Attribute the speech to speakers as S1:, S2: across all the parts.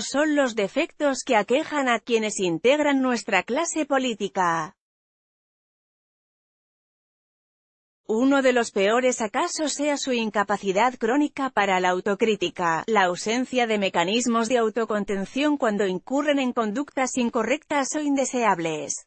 S1: son los defectos que aquejan a quienes integran nuestra clase política. Uno de los peores acaso sea su incapacidad crónica para la autocrítica, la ausencia de mecanismos de autocontención cuando incurren en conductas incorrectas o indeseables.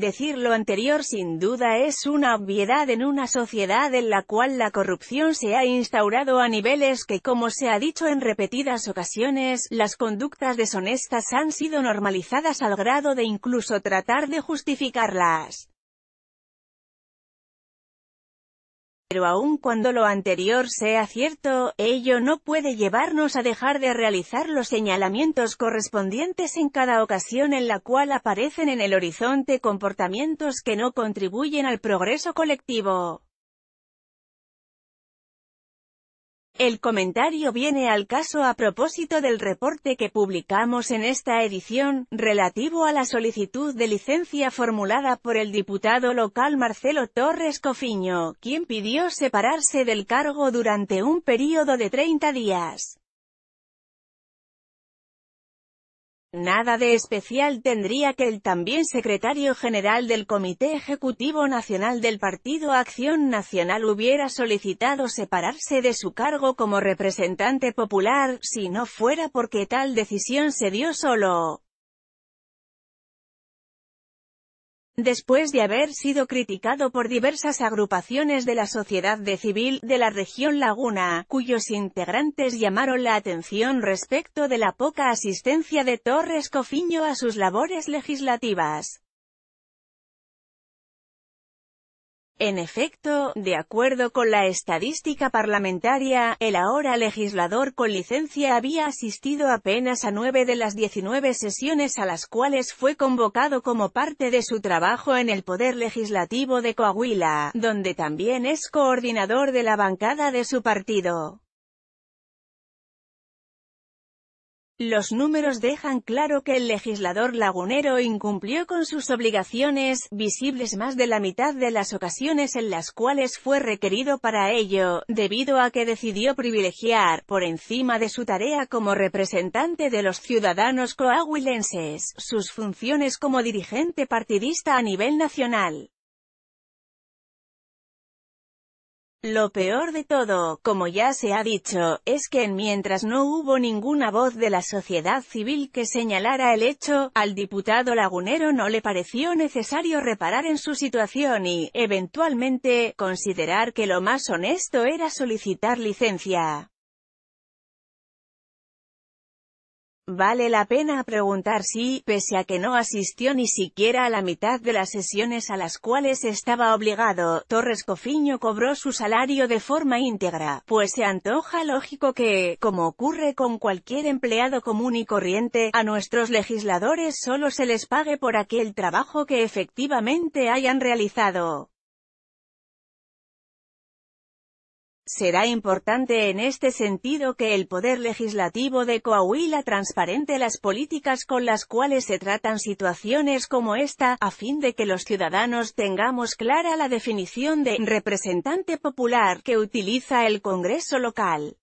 S1: Decir lo anterior sin duda es una obviedad en una sociedad en la cual la corrupción se ha instaurado a niveles que como se ha dicho en repetidas ocasiones, las conductas deshonestas han sido normalizadas al grado de incluso tratar de justificarlas. Pero aun cuando lo anterior sea cierto, ello no puede llevarnos a dejar de realizar los señalamientos correspondientes en cada ocasión en la cual aparecen en el horizonte comportamientos que no contribuyen al progreso colectivo. El comentario viene al caso a propósito del reporte que publicamos en esta edición, relativo a la solicitud de licencia formulada por el diputado local Marcelo Torres Cofiño, quien pidió separarse del cargo durante un período de 30 días. Nada de especial tendría que el también secretario general del Comité Ejecutivo Nacional del Partido Acción Nacional hubiera solicitado separarse de su cargo como representante popular, si no fuera porque tal decisión se dio solo Después de haber sido criticado por diversas agrupaciones de la sociedad de civil de la región Laguna, cuyos integrantes llamaron la atención respecto de la poca asistencia de Torres Cofiño a sus labores legislativas. En efecto, de acuerdo con la estadística parlamentaria, el ahora legislador con licencia había asistido apenas a nueve de las 19 sesiones a las cuales fue convocado como parte de su trabajo en el Poder Legislativo de Coahuila, donde también es coordinador de la bancada de su partido. Los números dejan claro que el legislador lagunero incumplió con sus obligaciones, visibles más de la mitad de las ocasiones en las cuales fue requerido para ello, debido a que decidió privilegiar, por encima de su tarea como representante de los ciudadanos coahuilenses, sus funciones como dirigente partidista a nivel nacional. Lo peor de todo, como ya se ha dicho, es que en mientras no hubo ninguna voz de la sociedad civil que señalara el hecho, al diputado lagunero no le pareció necesario reparar en su situación y, eventualmente, considerar que lo más honesto era solicitar licencia. Vale la pena preguntar si, pese a que no asistió ni siquiera a la mitad de las sesiones a las cuales estaba obligado, Torres Cofiño cobró su salario de forma íntegra, pues se antoja lógico que, como ocurre con cualquier empleado común y corriente, a nuestros legisladores solo se les pague por aquel trabajo que efectivamente hayan realizado. Será importante en este sentido que el Poder Legislativo de Coahuila transparente las políticas con las cuales se tratan situaciones como esta, a fin de que los ciudadanos tengamos clara la definición de representante popular que utiliza el Congreso local.